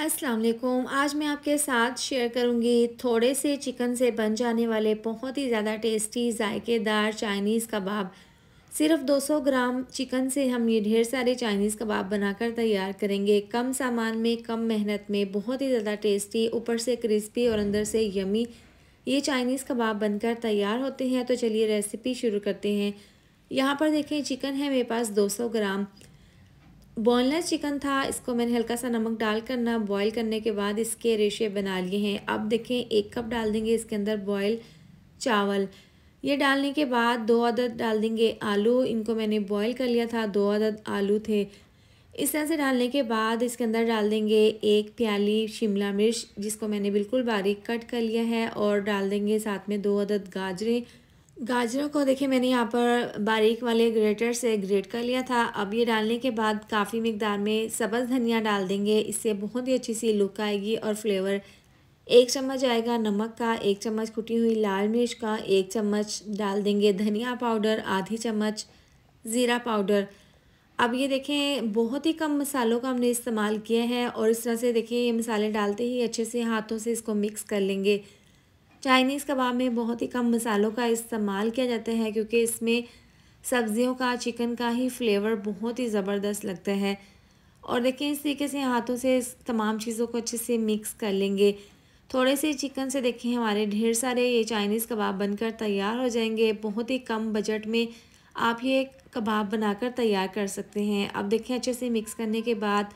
अस्सलाम वालेकुम आज मैं आपके साथ शेयर करूंगी थोड़े से चिकन से बन जाने वाले बहुत ही ज़्यादा टेस्टी जायकेदार चाइनीज़ कबाब सिर्फ 200 ग्राम चिकन से हम ये ढेर सारे चाइनीज़ कबाब बनाकर तैयार करेंगे कम सामान में कम मेहनत में बहुत ही ज़्यादा टेस्टी ऊपर से क्रिस्पी और अंदर से यमी ये चाइनीज़ कबाब बनकर तैयार होते हैं तो चलिए रेसिपी शुरू करते हैं यहाँ पर देखें चिकन है मेरे पास 200 ग्राम बोनलेस चिकन था इसको मैंने हल्का सा नमक डाल करना बॉईल करने के बाद इसके रेशे बना लिए हैं अब देखें एक कप डाल देंगे इसके अंदर बॉयल चावल ये डालने के बाद दो अदद डाल देंगे आलू इनको मैंने बॉईल कर लिया था दो अदद आलू थे इस तरह से डालने के बाद इसके अंदर डाल देंगे एक प्याली शिमला मिर्च जिसको मैंने बिल्कुल बारीक कट कर लिया है और डाल देंगे साथ में दो अदद गाजरें गाजरों को देखिए मैंने यहाँ पर बारीक वाले ग्रेटर से ग्रेट कर लिया था अब ये डालने के बाद काफ़ी मकदार में सब्ज़ धनिया डाल देंगे इससे बहुत ही अच्छी सी लुक आएगी और फ्लेवर एक चम्मच आएगा नमक का एक चम्मच कुटी हुई लाल मिर्च का एक चम्मच डाल देंगे धनिया पाउडर आधी चम्मच ज़ीरा पाउडर अब ये देखें बहुत ही कम मसालों का हमने इस्तेमाल किया है और इस तरह से देखें ये मसाले डालते ही अच्छे से हाथों से इसको मिक्स कर लेंगे चाइनीज़ कबाब में बहुत ही कम मसालों का इस्तेमाल किया जाता है क्योंकि इसमें सब्जियों का चिकन का ही फ्लेवर बहुत ही ज़बरदस्त लगता है और देखें इस तरीके से हाथों से इस तमाम चीज़ों को अच्छे से मिक्स कर लेंगे थोड़े से चिकन से देखें हमारे ढेर सारे ये चाइनीज़ कबाब बनकर तैयार हो जाएंगे बहुत ही कम बजट में आप ये कबाब बनाकर तैयार कर सकते हैं अब देखें अच्छे से मिक्स करने के बाद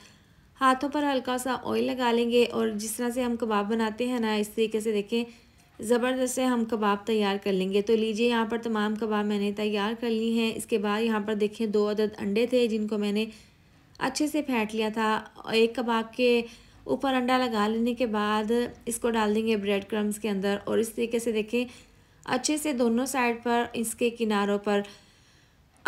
हाथों पर हल्का सा ऑयल लगा लेंगे और जिस तरह से हम कबाब बनाते हैं ना इस तरीके से देखें ज़बरदस्त से हम कबाब तैयार कर लेंगे तो लीजिए यहाँ पर तमाम कबाब मैंने तैयार कर ली हैं इसके बाद यहाँ पर देखें दो अदद अंडे थे जिनको मैंने अच्छे से फेंट लिया था एक कबाब के ऊपर अंडा लगा लेने के बाद इसको डाल देंगे ब्रेड क्रम्स के अंदर और इस तरीके से देखें अच्छे से दोनों साइड पर इसके किनारों पर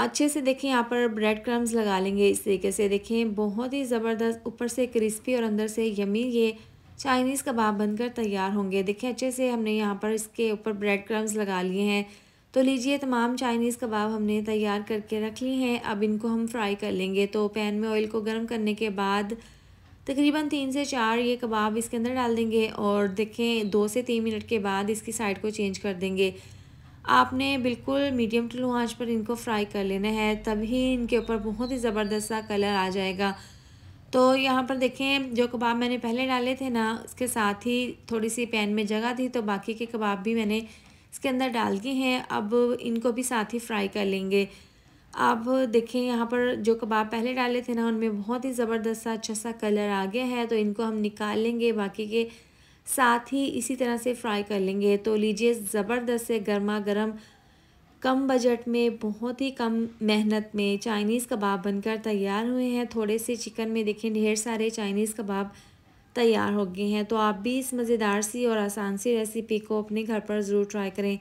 अच्छे से देखें यहाँ पर ब्रेड क्रम्स लगा लेंगे इस तरीके से देखें बहुत ही ज़बरदस्त ऊपर से क्रिस्पी और अंदर से यमी ये चाइनीज़ कबाब बनकर तैयार होंगे देखिए अच्छे से हमने यहाँ पर इसके ऊपर ब्रेड क्रम्स लगा लिए हैं तो लीजिए तमाम चाइनीज़ कबाब हमने तैयार करके रख लिए हैं अब इनको हम फ्राई कर लेंगे तो पैन में ऑयल को गर्म करने के बाद तकरीबन तीन से चार ये कबाब इसके अंदर डाल देंगे और देखें दो से तीन मिनट के बाद इसकी साइड को चेंज कर देंगे आपने बिल्कुल मीडियम टू लो आँच पर इनको फ्राई कर लेना है तभी इनके ऊपर बहुत ही ज़बरदस्त सा कलर आ जाएगा तो यहाँ पर देखें जो कबाब मैंने पहले डाले थे ना उसके साथ ही थोड़ी सी पैन में जगह थी तो बाकी के कबाब भी मैंने इसके अंदर डाल दिए हैं अब इनको भी साथ ही फ्राई कर लेंगे अब देखें यहाँ पर जो कबाब पहले डाले थे ना उनमें बहुत ही ज़बरदस्त सा अच्छा सा कलर आ गया है तो इनको हम निकाल लेंगे बाकी के साथ ही इसी तरह से फ्राई कर लेंगे तो लीजिए ज़बरदस्त से गर्मा गर्म कम बजट में बहुत ही कम मेहनत में चाइनीज़ कबाब बनकर तैयार हुए हैं थोड़े से चिकन में देखें ढेर सारे चाइनीज़ कबाब तैयार हो गए हैं तो आप भी इस मज़ेदार सी और आसान सी रेसिपी को अपने घर पर ज़रूर ट्राई करें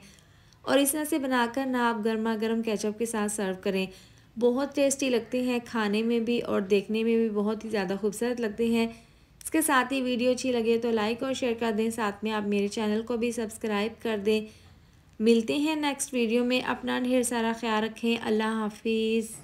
और इस तरह से बनाकर ना आप गर्मा गर्म केचप के साथ सर्व करें बहुत टेस्टी लगते हैं खाने में भी और देखने में भी बहुत ही ज़्यादा खूबसूरत लगते हैं इसके साथ ही वीडियो अच्छी लगे तो लाइक और शेयर कर दें साथ में आप मेरे चैनल को भी सब्सक्राइब कर दें मिलते हैं नेक्स्ट वीडियो में अपना ढेर सारा ख्याल रखें अल्लाह हाफिज़